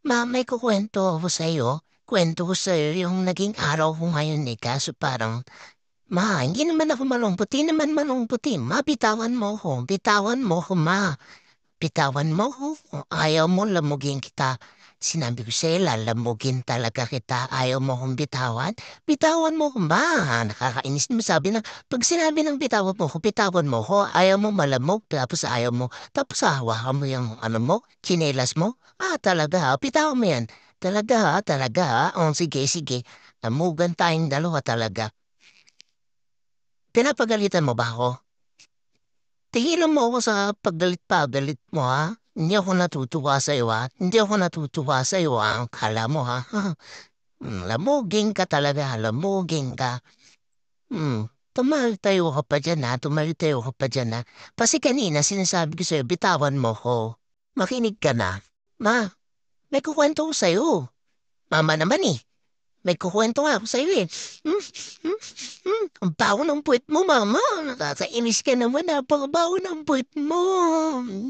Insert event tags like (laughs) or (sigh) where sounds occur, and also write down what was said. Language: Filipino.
Ma, may kukwento ako iyo. Kwento ko sa iyo yung naging araw ko ngayon ni eh. Kaso parang, ma, hindi naman ako malungkot. Hindi naman malungkot eh. Ma, bitawan mo ko. Bitawan mo ko, ma. Bitawan mo ko. Ayaw mo lamugin kita. Sinabi ko sa'yo, lalamugin talaga kita. Ayaw mo kong bitawan? Bitawan mo ko ba? Nakakainis mo sabi na, pag sinabi ng bitawan mo ko, bitawan mo ko, ayaw mo malamog, tapos ayaw mo, tapos hawakan mo yung ano mo, chinelas mo. Ah, talaga ha, bitawan mo yan. Talaga talaga ha. Oh, sige, sige. Amugan tayong dalawa talaga. Pinapagalitan mo ba ako? tinginan mo ako sa pagdalit-pagdalit mo ha. Hindi ako natutuwa sa iyo ha. Hindi ako natutuwa sa iyo ha. Kala mo ha. (laughs) Hmm, Lamugin ka talaga. Lamugin ka. Hmm. Tumal tayo ka pa dyan ha. Tumal tayo ka pa dyan ha. Kasi kanina sinasabi ko sa iyo, bitawan mo ko. Makinig ka na. Ma, may kukwento ko sa iyo. Mama naman eh. May kukwento nga ako sa'yo eh. Hmm? Hmm? Hmm? Ang baho ng puwet mo, mama. Nakakainis ka naman. Napakabaho ng puwet mo. Hmm.